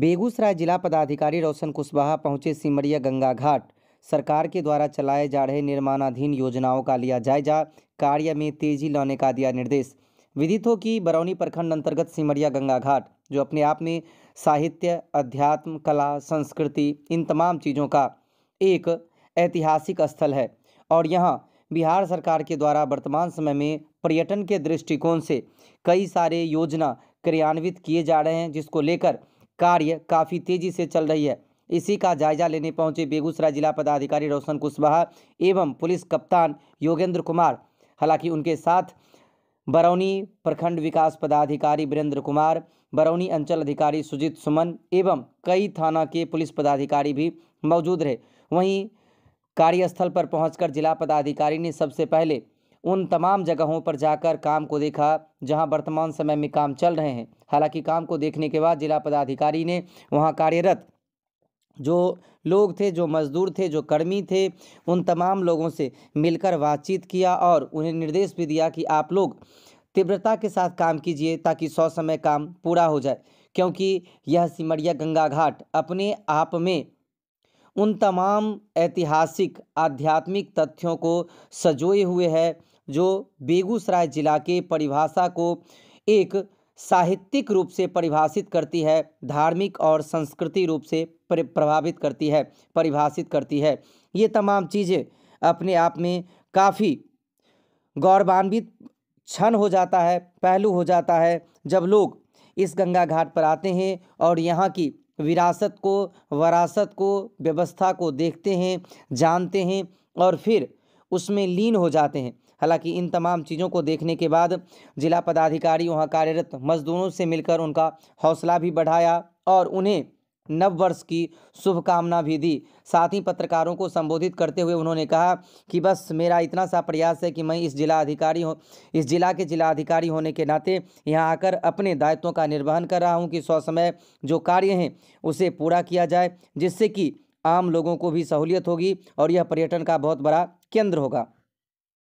बेगूसराय जिला पदाधिकारी रोशन कुशवाहा पहुंचे सिमरिया गंगा घाट सरकार के द्वारा चलाए जा रहे निर्माणाधीन योजनाओं का लिया जायजा कार्य में तेजी लाने का दिया निर्देश विदित हो कि बरौनी प्रखंड अंतर्गत सिमरिया गंगा घाट जो अपने आप में साहित्य अध्यात्म कला संस्कृति इन तमाम चीज़ों का एक ऐतिहासिक स्थल है और यहाँ बिहार सरकार के द्वारा वर्तमान समय में पर्यटन के दृष्टिकोण से कई सारे योजना क्रियान्वित किए जा रहे हैं जिसको लेकर कार्य काफ़ी तेजी से चल रही है इसी का जायजा लेने पहुंचे बेगूसराय जिला पदाधिकारी रोशन कुशवाहा एवं पुलिस कप्तान योगेंद्र कुमार हालांकि उनके साथ बरौनी प्रखंड विकास पदाधिकारी वीरेंद्र कुमार बरौनी अंचल अधिकारी सुजीत सुमन एवं कई थाना के पुलिस पदाधिकारी भी मौजूद रहे वहीं कार्यस्थल पर पहुंचकर जिला पदाधिकारी ने सबसे पहले उन तमाम जगहों पर जाकर काम को देखा जहां वर्तमान समय में काम चल रहे हैं हालांकि काम को देखने के बाद जिला पदाधिकारी ने वहां कार्यरत जो लोग थे जो मज़दूर थे जो कर्मी थे उन तमाम लोगों से मिलकर बातचीत किया और उन्हें निर्देश भी दिया कि आप लोग तीव्रता के साथ काम कीजिए ताकि सौ समय काम पूरा हो जाए क्योंकि यह सिमरिया गंगा घाट अपने आप में उन तमाम ऐतिहासिक आध्यात्मिक तथ्यों को सजोए हुए है जो बेगूसराय जिला के परिभाषा को एक साहित्यिक रूप से परिभाषित करती है धार्मिक और संस्कृति रूप से प्रभावित करती है परिभाषित करती है ये तमाम चीज़ें अपने आप में काफ़ी गौरवान्वित क्षण हो जाता है पहलू हो जाता है जब लोग इस गंगा घाट पर आते हैं और यहाँ की विरासत को वरासत को व्यवस्था को देखते हैं जानते हैं और फिर उसमें लीन हो जाते हैं हालांकि इन तमाम चीज़ों को देखने के बाद जिला पदाधिकारी वहाँ कार्यरत मजदूरों से मिलकर उनका हौसला भी बढ़ाया और उन्हें नव वर्ष की शुभकामना भी दी साथ ही पत्रकारों को संबोधित करते हुए उन्होंने कहा कि बस मेरा इतना सा प्रयास है कि मैं इस जिला अधिकारी हो इस जिला के जिला अधिकारी होने के नाते यहाँ आकर अपने दायित्वों का निर्वहन कर रहा हूँ कि सौसमय जो कार्य हैं उसे पूरा किया जाए जिससे कि आम लोगों को भी सहूलियत होगी और यह पर्यटन का बहुत बड़ा केंद्र होगा